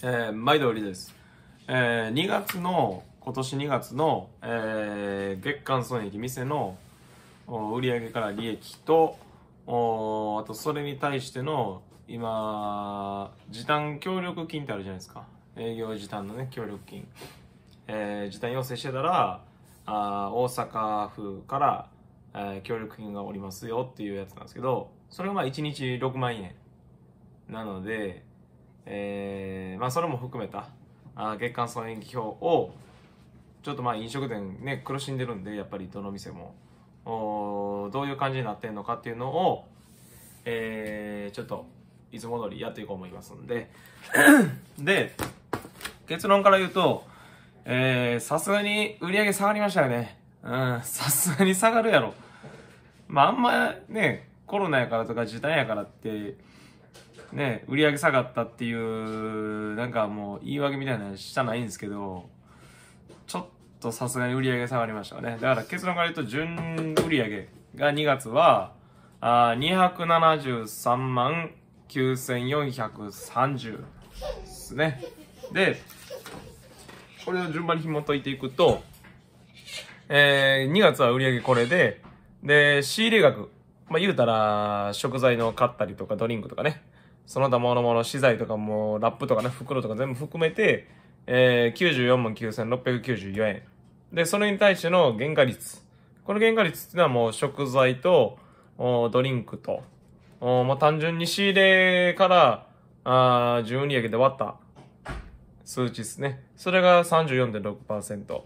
えー、毎度売りです。えー、2月の、今年2月の、えー、月間損益、店の売上から利益と、おあとそれに対しての、今、時短協力金ってあるじゃないですか。営業時短のね、協力金。えー、時短要請してたら、あ大阪府から、えー、協力金がおりますよっていうやつなんですけど、それがまあ1日6万円。なので、えー、まあ、それも含めたあ月間損益表をちょっとまあ飲食店ね苦しんでるんでやっぱりどの店もおどういう感じになってんのかっていうのを、えー、ちょっといつも通りやっていこうと思いますんで で結論から言うとさすがに売り上げ下がりましたよねうんさすがに下がるやろまああんまねコロナやからとか時短やからってね、売り上げ下がったっていう、なんかもう言い訳みたいなのしたないんですけど、ちょっとさすがに売り上げ下がりましたね。だから結論から言うと、純売り上げが2月は、あ273万9430ですね。で、これを順番に紐解いていくと、えー、2月は売り上げこれで、で、仕入れ額、まあ、言うたら、食材の買ったりとかドリンクとかね、その他ものもの資材とかも、ラップとかね、袋とか全部含めて、えー、94万9694円。で、それに対しての原価率。この原価率っていうのはもう食材と、おドリンクと、おまあ、単純に仕入れから、あ純利益で割った数値ですね。それが34.6%。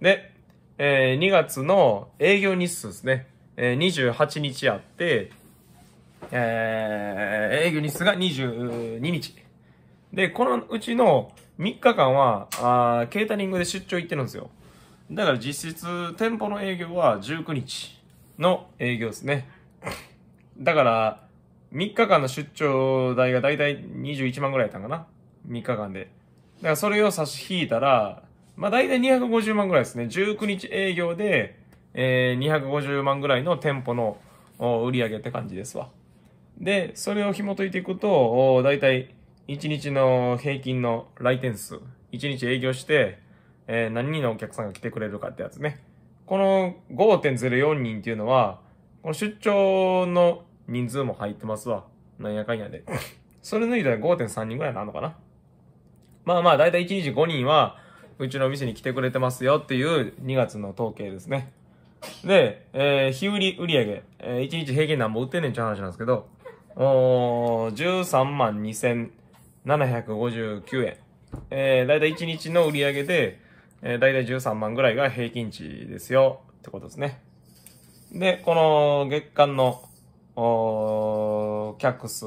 で、えー、2月の営業日数ですね。えー、28日あって、えー、営業日数が22日。で、このうちの3日間は、あケータリングで出張行ってるんですよ。だから実質、店舗の営業は19日の営業ですね。だから、3日間の出張代がだいたい21万ぐらいやったんかな。3日間で。だからそれを差し引いたら、まあ大体250万ぐらいですね。19日営業で、えー、250万ぐらいの店舗の売り上げって感じですわ。で、それを紐解いていくと、大体、1日の平均の来店数、1日営業して、えー、何人のお客さんが来てくれるかってやつね。この5.04人っていうのは、この出張の人数も入ってますわ。なんやかんやで。それ抜いたら5.3人ぐらいなのかな。まあまあ、だいたい1日5人は、うちのお店に来てくれてますよっていう2月の統計ですね。で、えー、日売り売上、えー、1日平均何本売ってんねんって話なんですけど、13万2759円。えだいたい1日の売り上げで、えだいたい13万ぐらいが平均値ですよってことですね。で、この月間の、お客数、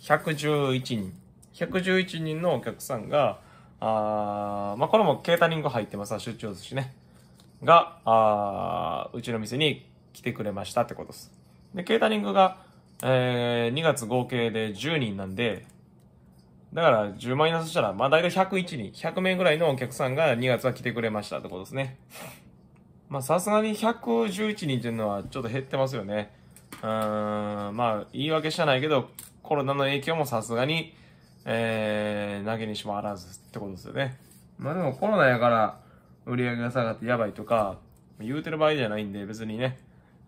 111人。111人のお客さんが、あまあ、これもケータリング入ってます出張寿司ね。が、あうちの店に来てくれましたってことです。で、ケータリングが、えー、2月合計で10人なんで、だから10マイナスしたら、まあ大体101人、100名ぐらいのお客さんが2月は来てくれましたってことですね。まあさすがに111人っていうのはちょっと減ってますよね。うーん、まあ言い訳じゃないけど、コロナの影響もさすがに、えー、投げにしもあらずってことですよね。まあでもコロナやから売り上げが下がってやばいとか、言うてる場合じゃないんで別にね、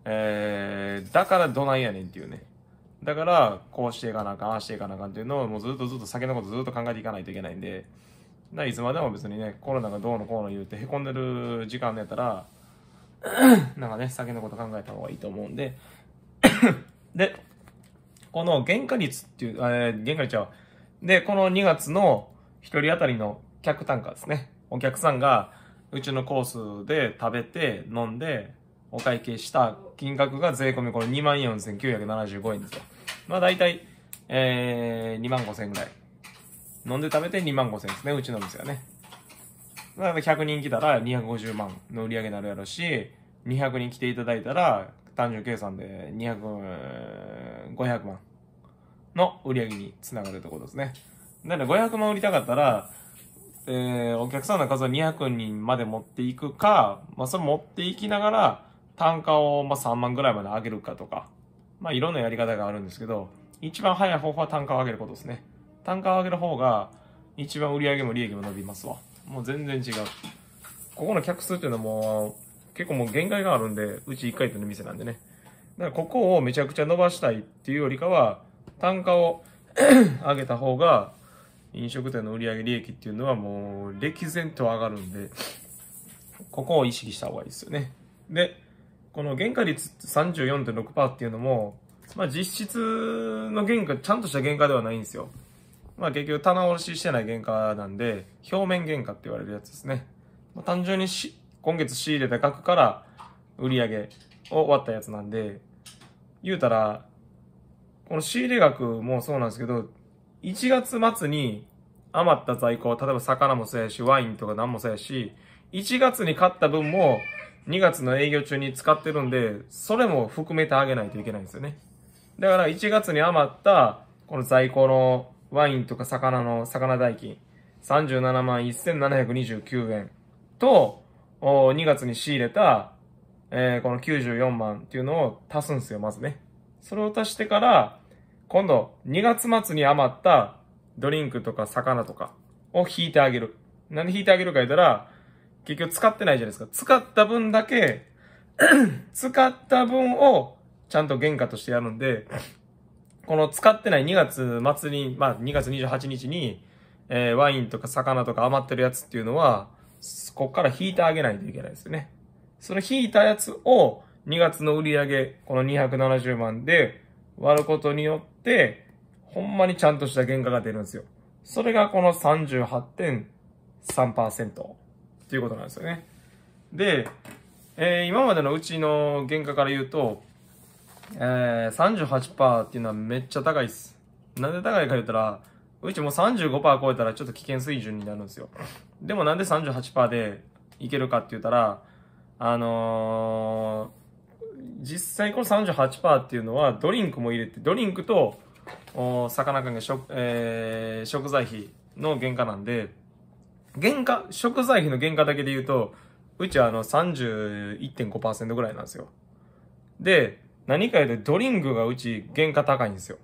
えー、だからどないやねんっていうね。だからこうしていかなあかんああしていかなあかんっていうのをもうずっとずっと先のことずっと考えていかないといけないんでいつまでも別にねコロナがどうのこうの言うてへこんでる時間でやったら なんかね先のこと考えた方がいいと思うんででこの原価率っていう、えー、原価率はでこの2月の1人当たりの客単価ですねお客さんがうちのコースで食べて飲んでお会計した金額が税込みこれ24,975円ですよ。まあ大体、えー、2万5千ぐらい。飲んで食べて2万5千ですね、うちの店はね。だから100人来たら250万の売り上げになるやろし、200人来ていただいたら、単純計算で200、500万の売り上げにつながるってことですね。なので500万売りたかったら、えー、お客さんの数を200人まで持っていくか、まあ、それ持っていきながら、単価をま3万ぐらいまで上げるかとか、まあいろんなやり方があるんですけど、一番早い方法は単価を上げることですね。単価を上げる方が、一番売り上げも利益も伸びますわ。もう全然違う。ここの客数っていうのはもう、結構もう限界があるんで、うち1回いの店なんでね。だからここをめちゃくちゃ伸ばしたいっていうよりかは、単価を上げた方が、飲食店の売上利益っていうのはもう歴然と上がるんで、ここを意識した方がいいですよね。で、この原価率34.6%っていうのも、まあ、実質の原価、ちゃんとした原価ではないんですよ。まあ、結局、棚卸ししてない原価なんで、表面原価って言われるやつですね。まあ、単純にし、今月仕入れた額から売り上げを割ったやつなんで、言うたら、この仕入れ額もそうなんですけど、1月末に余った在庫、例えば魚もそうやし、ワインとか何もそうやし、1月に買った分も、2月の営業中に使ってるんで、それも含めてあげないといけないんですよね。だから1月に余った、この在庫のワインとか魚の魚代金、37万1729円と、2月に仕入れた、えー、この94万っていうのを足すんですよ、まずね。それを足してから、今度、2月末に余ったドリンクとか魚とかを引いてあげる。なんで引いてあげるか言ったら、結局使ってないじゃないですか。使った分だけ 使った分をちゃんと原価としてやるんで、この使ってない2月末に、まあ2月28日に、えー、ワインとか魚とか余ってるやつっていうのは、こっから引いてあげないといけないですよね。その引いたやつを2月の売り上げ、この270万で割ることによって、ほんまにちゃんとした原価が出るんですよ。それがこの38.3%。っていうことなんですよね。で、えー、今までのうちの原価から言うと、えー、38%っていうのはめっちゃ高いっす。なんで高いか言ったら、うちもう35%超えたらちょっと危険水準になるんですよ。でもなんで38%でいけるかって言ったら、あのー、実際この38%っていうのはドリンクも入れて、ドリンクと、お魚関係えー、食材費の原価なんで、原価、食材費の原価だけで言うと、うちはあの31.5%ぐらいなんですよ。で、何か言うとドリンクがうち原価高いんですよ。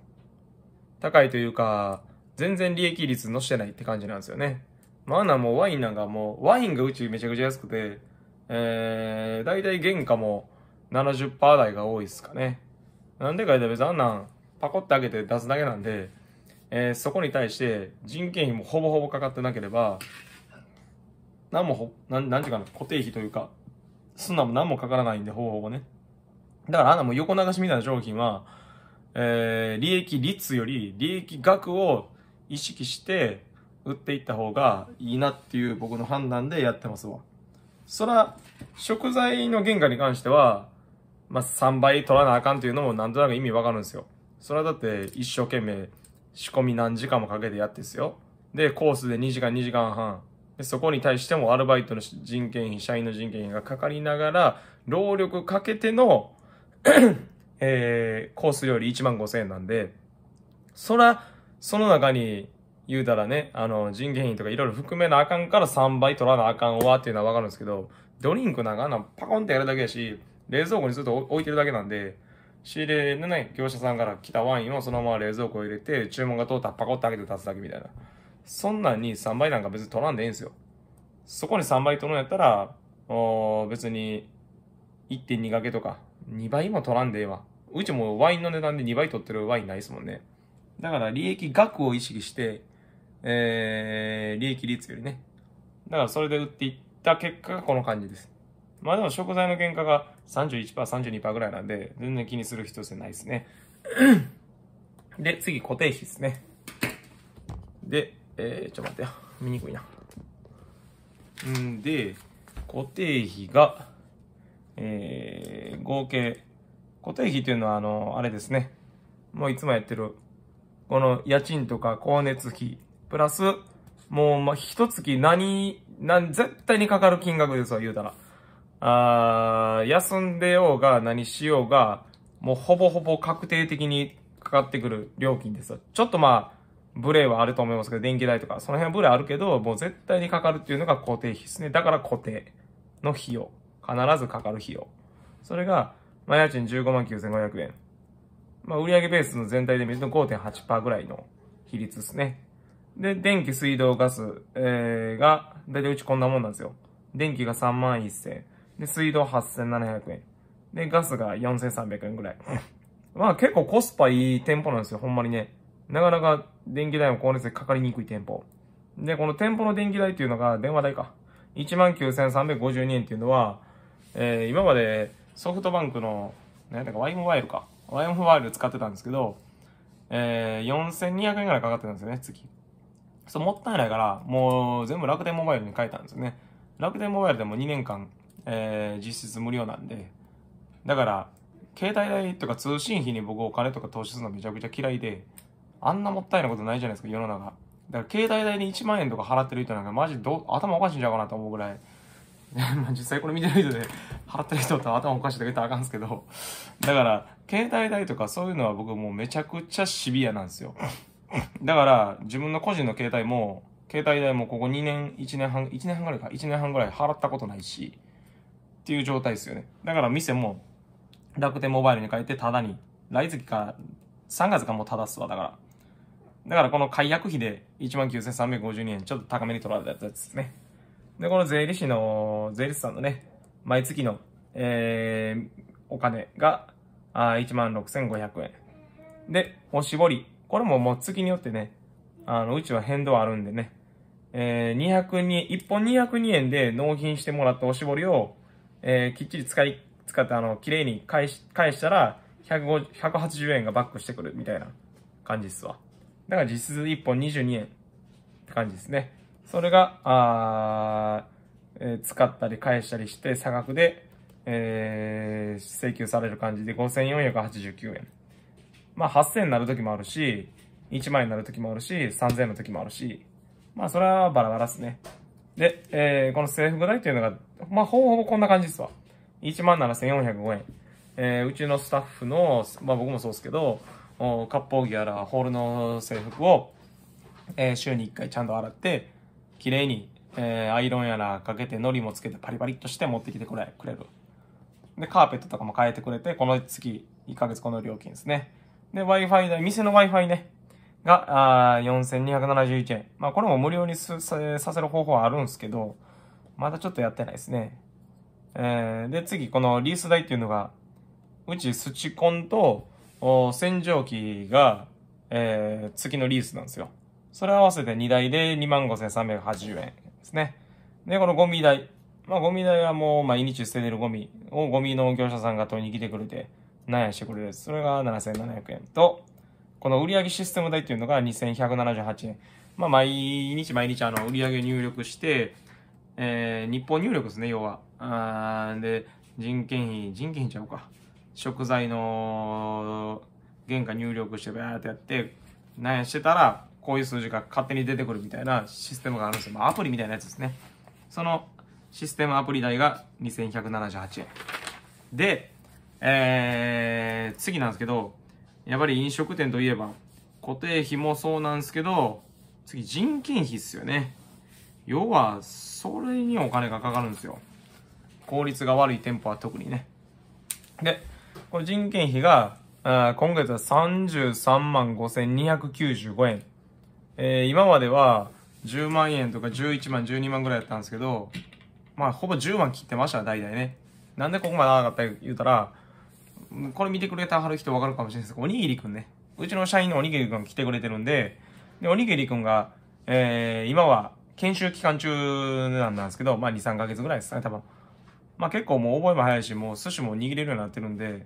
高いというか、全然利益率乗してないって感じなんですよね。まあなもうワインなんかもう、ワインがうちめちゃくちゃ安くて、えー、だいたい原価も70%台が多いですかね。なんでか言うと別にあんなんパコって開けて出すだけなんで、えー、そこに対して人件費もほぼほぼかかってなければ、何もほ、なん、なんていうかな、固定費というか、すんなも何もかからないんで、方法がね。だから、あんなも横流しみたいな商品は、えー、利益率より利益額を意識して売っていった方がいいなっていう僕の判断でやってますわ。そら、食材の原価に関しては、まあ、3倍取らなあかんっていうのもなんとなく意味わかるんですよ。それはだって一生懸命仕込み何時間もかけてやってですよ。で、コースで2時間2時間半でそこに対してもアルバイトの人件費、社員の人件費がかかりながら、労力かけての えー、コース料理1万5千円なんで、そら、その中に言うたらね、あの、人件費とかいろいろ含めなあかんから3倍取らなあかんわっていうのはわかるんですけど、ドリンクなんかあんなパコンってやるだけやし、冷蔵庫にずっと置いてるだけなんで、仕入れのね、業者さんから来たワインをそのまま冷蔵庫入れて、注文が通ったらパコって開けて出すだけみたいな。そんなんに3倍なんか別に取らんでええんですよ。そこに3倍取るんやったら、お別に1.2掛けとか、2倍も取らんでええわ。うちもワインの値段で2倍取ってるワインないですもんね。だから利益額を意識して、えー、利益率よりね。だからそれで売っていった結果がこの感じです。まあでも食材の原価が31%、32%ぐらいなんで、全然気にする必要性ないですね。で、次固定費ですね。で、えー、ちょっと待ってよ。見にくいな。んで、固定費が、えー、合計。固定費というのは、あの、あれですね。もういつもやってる、この家賃とか光熱費、プラス、もう、ま、一月何、何、絶対にかかる金額ですわ、言うたら。あー、休んでようが、何しようが、もうほぼほぼ確定的にかかってくる料金ですわ。ちょっとまあ、ブレはあると思いますけど、電気代とか、その辺はブレあるけど、もう絶対にかかるっていうのが固定費ですね。だから固定の費用。必ずかかる費用。それが、まあ、家賃15万9500円。まあ、売上ベースの全体で見ると5.8%ぐらいの比率ですね。で、電気、水道、ガス、えー、が、だいたいうちこんなもんなんですよ。電気が3万1000。で、水道8700円。で、ガスが4300円ぐらい。まあ結構コスパいい店舗なんですよ、ほんまにね。なかなか電気代も光熱費かかりにくい店舗。で、この店舗の電気代っていうのが、電話代か。19,352円っていうのは、えー、今までソフトバンクの、なんだか Y モバイルか。Y モバイル使ってたんですけど、えー、4200円ぐらいかかってたんですよね、月。そう、もったいないから、もう全部楽天モバイルに変えたんですよね。楽天モバイルでも2年間、えー、実質無料なんで、だから、携帯代とか通信費に僕お金とか投資するのめちゃくちゃ嫌いで、あんなもったいなことないじゃないですか、世の中。だから携帯代に1万円とか払ってる人なんかマジど頭おかしいんちゃうかなと思うぐらい。実際これ見てる人で 払ってる人って頭おかしいだけたらあかんすけど。だから、携帯代とかそういうのは僕もうめちゃくちゃシビアなんですよ。だから、自分の個人の携帯も、携帯代もここ2年、1年半、1年半ぐらいか、1年半ぐらい払ったことないし、っていう状態ですよね。だから店も、楽天モバイルに変えてただに、来月か、3月かもうただっすわ、だから。だからこの解約費で19,352円、ちょっと高めに取られたやつですね。で、この税理士の、税理士さんのね、毎月の、えー、お金が、あ16,500円。で、おしぼり。これももう月によってね、あの、うちは変動あるんでね、えー、202、1本202円で納品してもらったおしぼりを、えー、きっちり使い、使って、あの、綺麗に返し、返したら、180円がバックしてくるみたいな感じっすわ。だから実質1本22円って感じですね。それが、あえー、使ったり返したりして差額で、えー、請求される感じで5489円。まあ8000になる時もあるし、1万円になる時もあるし、3000の時もあるし、まあそれはバラバラですね。で、えー、この制服代ていうのが、まあほぼほぼこんな感じですわ。1万7405円。えー、うちのスタッフの、まあ僕もそうですけど、割烹着やらホールの制服を、えー、週に1回ちゃんと洗って綺麗に、えー、アイロンやらかけてのりもつけてパリパリっとして持ってきてくれくれるでカーペットとかも変えてくれてこの月1ヶ月この料金ですねで Wi-Fi 代店の Wi-Fi ねがあ4271円まあこれも無料にさせる方法はあるんですけどまだちょっとやってないですねえー、で次このリース代っていうのがうちスチコンと洗浄機が、えー、月のリースなんですよ。それ合わせて2台で25,380円ですね。で、このゴミ代。まあゴミ代はもう毎日捨ててるゴミをゴミの業者さんが取りに来てくれて、何円してくれるそれが7,700円と、この売上システム代っていうのが2,178円。まあ毎日毎日あの売上入力して、えー、日本入力ですね、要は。あで、人件費、人件費ちゃうか。食材の原価入力してバーってやって、なんやしてたら、こういう数字が勝手に出てくるみたいなシステムがあるんですよ。まあ、アプリみたいなやつですね。そのシステムアプリ代が2178円。で、えー、次なんですけど、やっぱり飲食店といえば、固定費もそうなんですけど、次人件費っすよね。要は、それにお金がかかるんですよ。効率が悪い店舗は特にね。で、これ人件費が、あ今月は33万5295円。えー、今までは10万円とか11万、12万ぐらいだったんですけど、まあ、ほぼ10万切ってました、大体ね。なんでここまで上がったか言うたら、これ見てくれたはる人わかるかもしれないですけど、おにぎりくんね。うちの社員のおにぎりくん来てくれてるんで、で、おにぎりくんが、えー、今は研修期間中なんですけど、まあ2、3ヶ月ぐらいですね、多分。まあ結構もう覚えも早いし、もう寿司も握れるようになってるんで、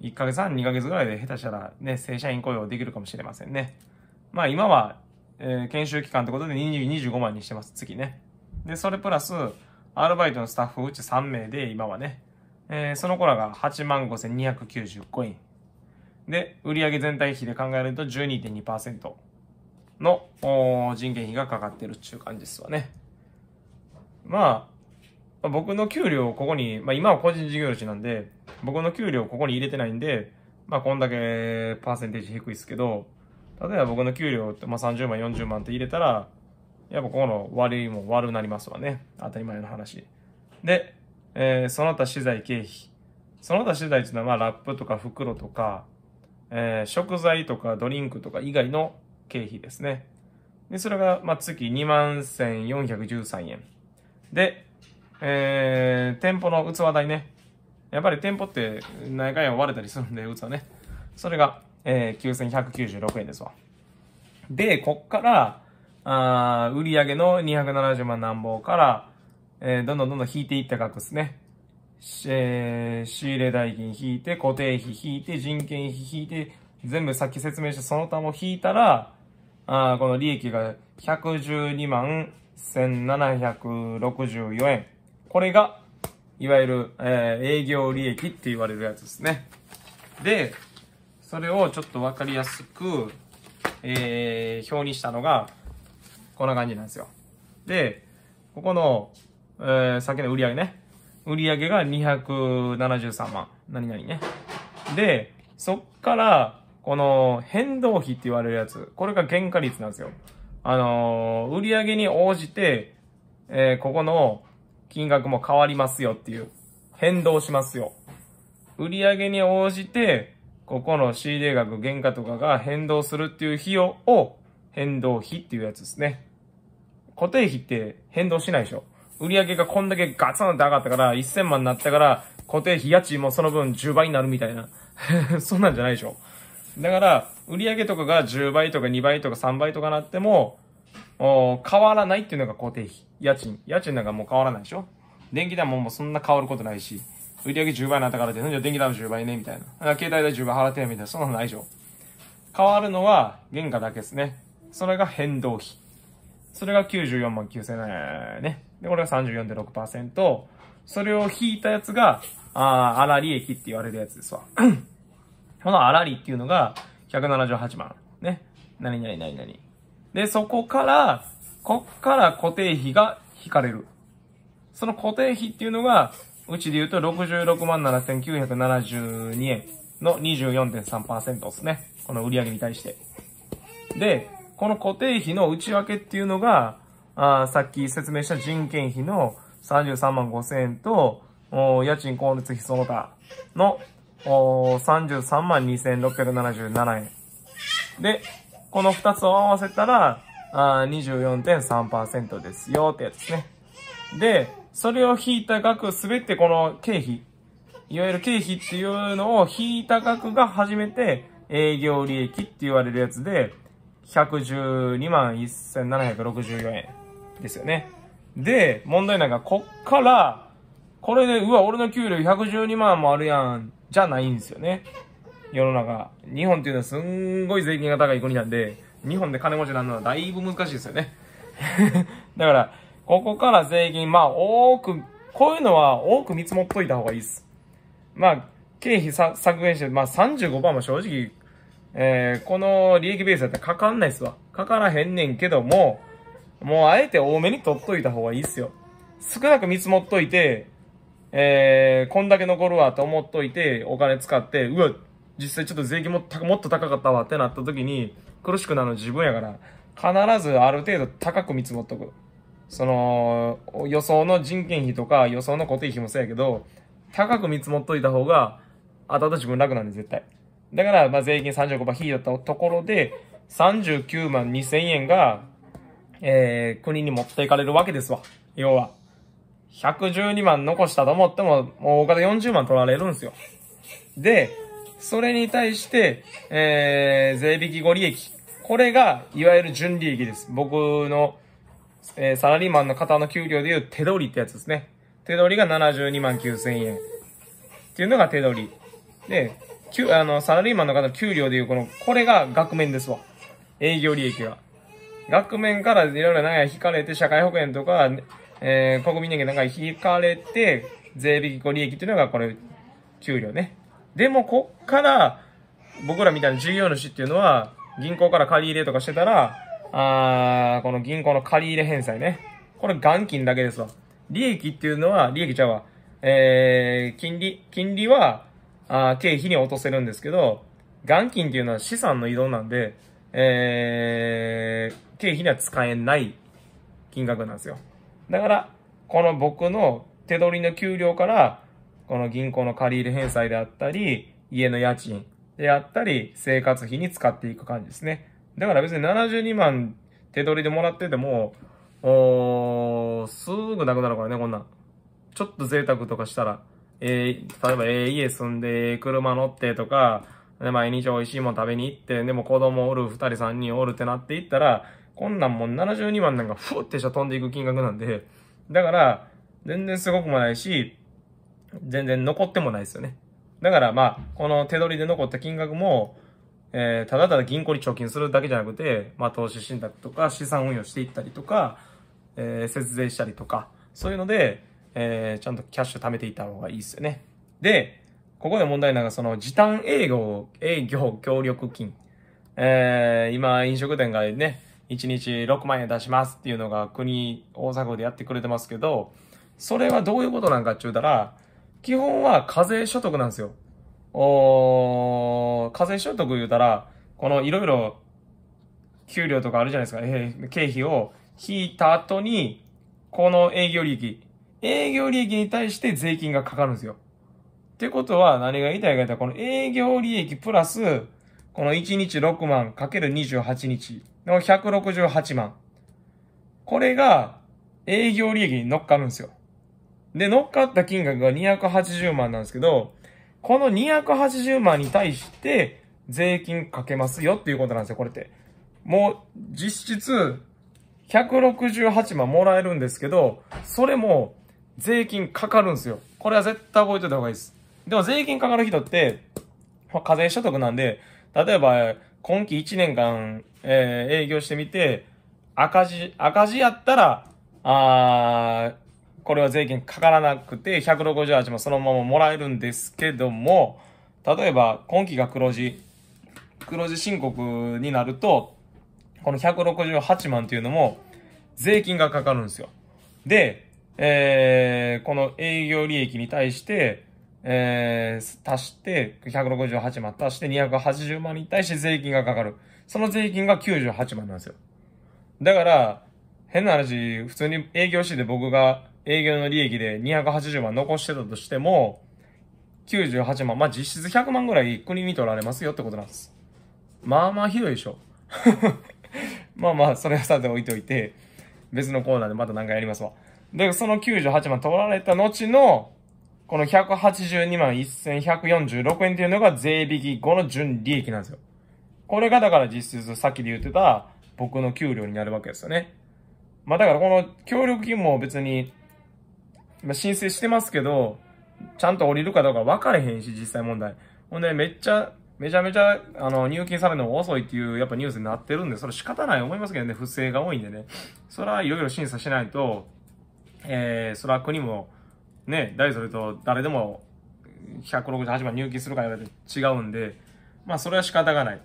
1ヶ月半、2ヶ月ぐらいで下手したらね、正社員雇用できるかもしれませんね。まあ今は、えー、研修期間ってことで25万にしてます、月ね。で、それプラス、アルバイトのスタッフうち3名で今はね、えー、その子らが8万5295円。で、売上全体比で考えると12.2%の人件費がかかってるっていう感じですわね。まあ、まあ、僕の給料をここに、まあ、今は個人事業主なんで、僕の給料をここに入れてないんで、まあ、こんだけパーセンテージ低いですけど、例えば僕の給料って、まあ、30万、40万って入れたら、やっぱここの割りも悪なりますわね。当たり前の話。で、えー、その他資材経費。その他資材っていうのは、まあ、ラップとか袋とか、えー、食材とかドリンクとか以外の経費ですね。で、それが、まあ、月21,413円。で、えー、店舗の器代ね。やっぱり店舗って内回は割れたりするんで、器ね。それが、えー、9196円ですわ。で、こっから、あ売上の270万何本から、えー、どんどんどんどん引いていった額ですね。えー、仕入れ代金引いて、固定費引いて、人件費引いて、全部さっき説明したその他も引いたら、あこの利益が112万1764円。これが、いわゆる、えー、営業利益って言われるやつですね。で、それをちょっとわかりやすく、えー、表にしたのが、こんな感じなんですよ。で、ここの、えー、先の売り上げね。売り上げが273万。何々ね。で、そっから、この変動費って言われるやつ。これが原価率なんですよ。あのー、売り上げに応じて、えー、ここの金額も変わりますよっていう、変動しますよ。売上に応じて、ここの仕入れ額、原価とかが変動するっていう費用を変動費っていうやつですね。固定費って変動しないでしょ。売上がこんだけガツンって上がったから、1000万になったから、固定費、家賃もその分10倍になるみたいな。そんなんじゃないでしょ。だから、売上とかが10倍とか2倍とか3倍とかなっても、変わらないっていうのが固定費。家賃。家賃なんかもう変わらないでしょ電気代ももうそんな変わることないし、売り上げ10倍になったからって、じゃ電気代も10倍ね、みたいな。携帯代10倍払ってね、みたいな。そんなのないでしょ変わるのは原価だけですね。それが変動費。それが94万9000円ね。で、これが34.6%。それを引いたやつが、あ粗利益って言われるやつですわ。この粗利っていうのが178万。ね。何々何々。で、そこから、こっから固定費が引かれる。その固定費っていうのが、うちで言うと66万7972円の24.3%ですね。この売上に対して。で、この固定費の内訳っていうのが、あさっき説明した人件費の33万5千円と、お家賃光熱費その他のお33万2677円。で、この2つを合わせたら、あ24.3%ですよってやつですね。で、それを引いた額すべてこの経費、いわゆる経費っていうのを引いた額が初めて営業利益って言われるやつで、112万1764円ですよね。で、問題ないか、こっから、これで、うわ、俺の給料112万もあるやん、じゃないんですよね。世の中。日本っていうのはすんごい税金が高い国なんで、日本で金持ちになるのはだいぶ難しいですよね。だから、ここから税金、まあ、多く、こういうのは多く見積もっといた方がいいです。まあ、経費削減して、まあ35%も正直、えー、この利益ベースだったらかかんないっすわ。かからへんねんけども、もうあえて多めに取っといた方がいいっすよ。少なく見積もっといて、えー、こんだけ残るわと思っといて、お金使って、うわ、実際ちょっと税金ももっと高かったわってなった時に、苦しくなるの自分やから、必ずある程度高く見積もっとく。その、予想の人件費とか予想の固定費もそうやけど、高く見積もっといた方が、後々自分楽なんで絶対。だから、まあ税金35%費だったところで、39万2000円が、えー、国に持っていかれるわけですわ。要は。112万残したと思っても、もうお金40万取られるんですよ。で、それに対して、えー、税引き後利益。これが、いわゆる純利益です。僕の、えー、サラリーマンの方の給料でいう手取りってやつですね。手取りが72万9千円。っていうのが手取り。で、あの、サラリーマンの方の給料でいうこの、これが額面ですわ。営業利益は。額面からいろいろなんか引かれて、社会保険とか、えー、国民年金なんか引かれて、税引き後利益っていうのがこれ、給料ね。でも、こっから、僕らみたいな事業主っていうのは、銀行から借り入れとかしてたら、あー、この銀行の借り入れ返済ね。これ元金だけですわ。利益っていうのは、利益ちゃうわ。えー、金利、金利は、あ経費に落とせるんですけど、元金っていうのは資産の移動なんで、えー、経費には使えない金額なんですよ。だから、この僕の手取りの給料から、この銀行の借入返済であったり、家の家賃であったり、生活費に使っていく感じですね。だから別に72万手取りでもらってても、おー、すぐなくなるからね、こんなん。ちょっと贅沢とかしたら、えー、例えば、えー、家住んで、車乗ってとか、で、毎日美味しいもん食べに行って、でも子供おる、二人三人おるってなっていったら、こんなんもう72万なんかふーってし飛んでいく金額なんで、だから、全然すごくもないし、全然残ってもないですよね。だからまあ、この手取りで残った金額も、えー、ただただ銀行に貯金するだけじゃなくて、まあ投資信託とか資産運用していったりとか、えー、節税したりとか、そういうので、えー、ちゃんとキャッシュ貯めていった方がいいですよね。で、ここで問題なのが、その時短営業、営業協力金。えー、今、飲食店がね、1日6万円出しますっていうのが国、大阪でやってくれてますけど、それはどういうことなんかって言うたら、基本は課税所得なんですよ。お課税所得言うたら、このいろいろ給料とかあるじゃないですか、えー、経費を引いた後に、この営業利益、営業利益に対して税金がかかるんですよ。ってことは、何が言いたいか言ったら、この営業利益プラス、この1日6万かける28日の168万。これが営業利益に乗っかるんですよ。で、乗っかった金額が280万なんですけど、この280万に対して、税金かけますよっていうことなんですよ、これって。もう、実質、168万もらえるんですけど、それも、税金かかるんですよ。これは絶対覚えておいた方がいいです。でも税金かかる人って、まあ、課税所得なんで、例えば、今期1年間、えー、営業してみて、赤字、赤字やったら、あー、これは税金かからなくて、168万そのままもらえるんですけども、例えば今期が黒字、黒字申告になると、この168万っていうのも税金がかかるんですよ。で、えー、この営業利益に対して、えー、足して、168万足して280万に対して税金がかかる。その税金が98万なんですよ。だから、変な話、普通に営業してて僕が営業の利益で280万残してたとしても、98万、まあ、実質100万ぐらい国に取られますよってことなんです。まあまあひどいでしょ。まあまあ、それはさて置いといて、別のコーナーでまた何かやりますわ。で、その98万取られた後の、この182万1146円っていうのが税引き後の純利益なんですよ。これがだから実質さっきで言ってた僕の給料になるわけですよね。まあだからこの協力金も別に今申請してますけど、ちゃんと降りるかどうか分かれへんし、実際問題。ほんで、めっちゃ、めちゃめちゃ、あの、入金されるのが遅いっていう、やっぱニュースになってるんで、それ仕方ない思いますけどね、不正が多いんでね。それはいろいろ審査しないと、えー、それは国も、ね、誰それと誰でも168万入金するかよって違うんで、まあそれは仕方がない。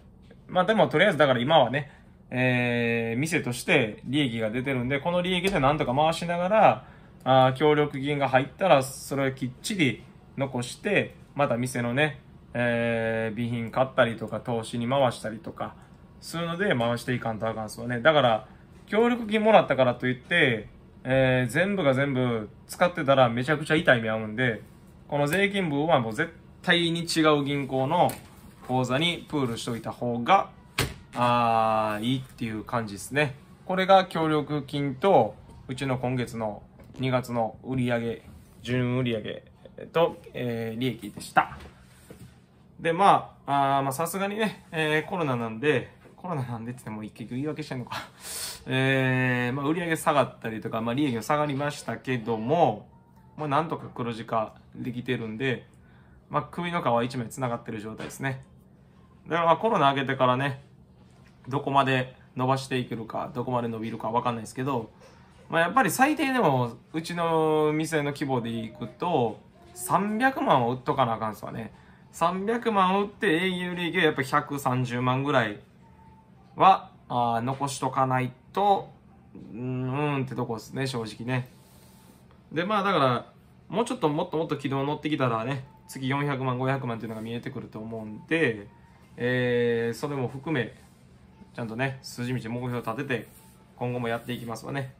まあでもとりあえずだから今はね、えー、店として利益が出てるんで、この利益でなんとか回しながら、あ協力金が入ったら、それをきっちり残して、また店のね、えー、備品買ったりとか、投資に回したりとか、そういうので回していかんとあかんすよね。だから、協力金もらったからといって、えー、全部が全部使ってたらめちゃくちゃ痛い目合うんで、この税金分はもう絶対に違う銀行の口座にプールしといた方が、あー、いいっていう感じですね。これが協力金と、うちの今月の2月の売上純売上と、えー、利益でした。で、まあ、あまさすがにね、えー、コロナなんで、コロナなんでって言っても結局言い訳してんのか えー、まあ、売上下がったりとか、まあ、利益が下がりましたけども、まあ、なんとか黒字化できてるんで、まあ、首の皮1枚繋がってる状態ですね。だから、まコロナ上げてからね、どこまで伸ばしていけるか、どこまで伸びるかわかんないですけど、まあ、やっぱり最低でもうちの店の規模でいくと300万を売っとかなあかんすわね300万を売って営業利益はやっぱ130万ぐらいはあ残しとかないとうんってとこですね正直ねでまあだからもうちょっともっともっと軌道乗ってきたらね次400万500万っていうのが見えてくると思うんで、えー、それも含めちゃんとね筋道目標を立てて今後もやっていきますわね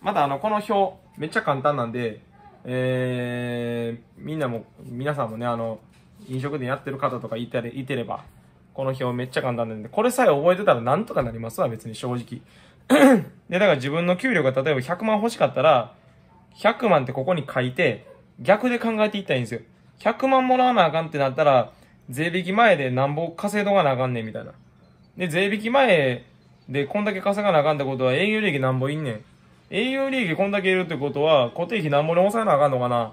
まだあの、この表、めっちゃ簡単なんで、えー、みんなも、皆さんもね、あの、飲食店やってる方とかいたれいてれば、この表めっちゃ簡単なんで、これさえ覚えてたらなんとかなりますわ、別に正直。で、だから自分の給料が例えば100万欲しかったら、100万ってここに書いて、逆で考えていったらいいんですよ。100万もらわなあかんってなったら、税引き前でなんぼ稼いどかなあかんねんみたいな。で、税引き前でこんだけ稼がなあかんってことは営業利益なんぼいんねん。営業利益こんだけいるってことは、固定費なんぼで抑えなあかんのかな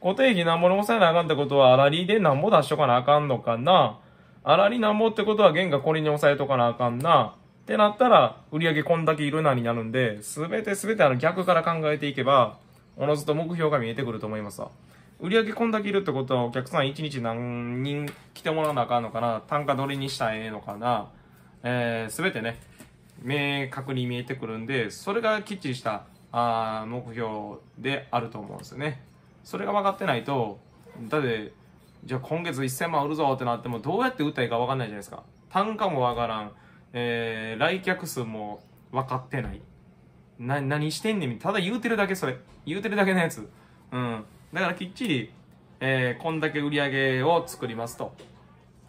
固定費なんぼで抑えなあかんってことは、粗利でなんぼ出しとかなあかんのかな粗利なんぼってことは、原価これに抑えとかなあかんな。ってなったら、売上こんだけいるなになるんで、すべてすべてあの逆から考えていけば、おのずと目標が見えてくると思いますわ。売上こんだけいるってことは、お客さん1日何人来てもらわなあかんのかな単価どれにしたらええのかなえー、すべてね、明確に見えてくるんで、それがきっちりしたあ目標であると思うんですよね。それが分かってないと、だって、じゃあ今月1000万売るぞってなっても、どうやって売ったらいいか分かんないじゃないですか。単価も分からん、えー、来客数も分かってない。な、何してんねん、ただ言うてるだけそれ。言うてるだけのやつ。うん。だからきっちり、えー、こんだけ売り上げを作りますと。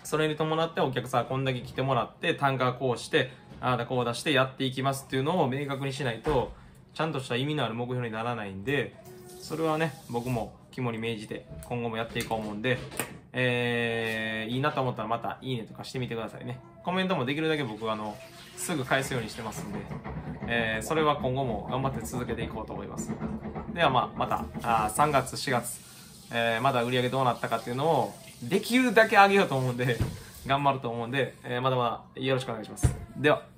それに伴ってお客さんこんだけ来てもらって、単価こうして、ああだこう出してやっていきますっていうのを明確にしないとちゃんとした意味のある目標にならないんでそれはね僕も肝に銘じて今後もやっていこう思うんでえー、いいなと思ったらまたいいねとかしてみてくださいねコメントもできるだけ僕あのすぐ返すようにしてますんで、えー、それは今後も頑張って続けていこうと思いますでは、まあ、またあ3月4月、えー、まだ売り上げどうなったかっていうのをできるだけ上げようと思うんで頑張ると思うんで、えー、まだまだよろしくお願いしますでは